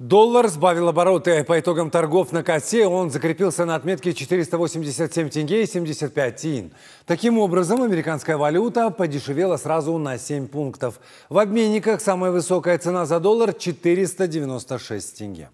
Доллар сбавил обороты. По итогам торгов на коте, он закрепился на отметке 487 тенге и 75 тин. Таким образом, американская валюта подешевела сразу на 7 пунктов. В обменниках самая высокая цена за доллар – 496 тенге.